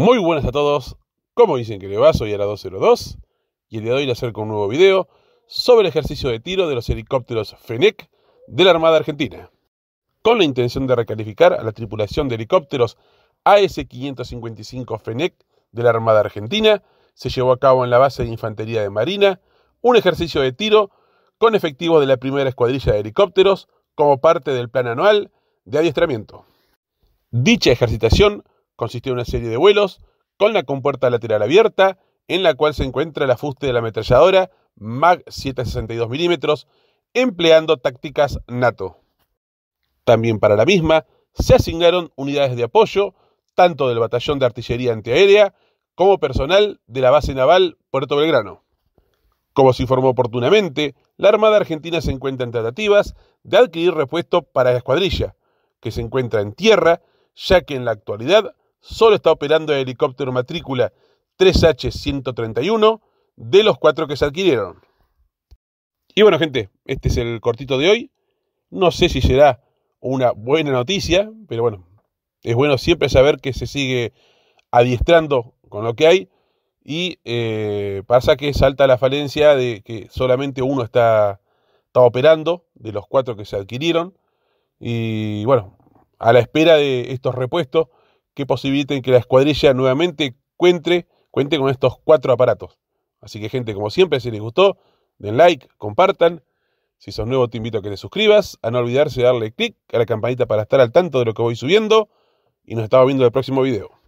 Muy buenas a todos, como dicen que le va, soy la 202 y el día de hoy les acerco un nuevo video sobre el ejercicio de tiro de los helicópteros Fenec de la Armada Argentina, con la intención de recalificar a la tripulación de helicópteros AS-555 Fenec de la Armada Argentina, se llevó a cabo en la base de Infantería de Marina un ejercicio de tiro con efectivos de la primera escuadrilla de helicópteros como parte del plan anual de adiestramiento. Dicha ejercitación consistió en una serie de vuelos con la compuerta lateral abierta, en la cual se encuentra el afuste de la ametralladora MAG 762 mm, empleando tácticas NATO. También para la misma se asignaron unidades de apoyo, tanto del Batallón de Artillería Antiaérea como personal de la base naval Puerto Belgrano. Como se informó oportunamente, la Armada Argentina se encuentra en tratativas de adquirir repuesto para la escuadrilla, que se encuentra en tierra, ya que en la actualidad solo está operando el helicóptero matrícula 3H131 de los cuatro que se adquirieron. Y bueno, gente, este es el cortito de hoy. No sé si será una buena noticia, pero bueno, es bueno siempre saber que se sigue adiestrando con lo que hay y eh, pasa que salta la falencia de que solamente uno está, está operando de los cuatro que se adquirieron y bueno, a la espera de estos repuestos que posibiliten que la escuadrilla nuevamente cuente, cuente con estos cuatro aparatos. Así que gente, como siempre, si les gustó, den like, compartan. Si sos nuevo, te invito a que te suscribas, a no olvidarse de darle click a la campanita para estar al tanto de lo que voy subiendo. Y nos estamos viendo en el próximo video.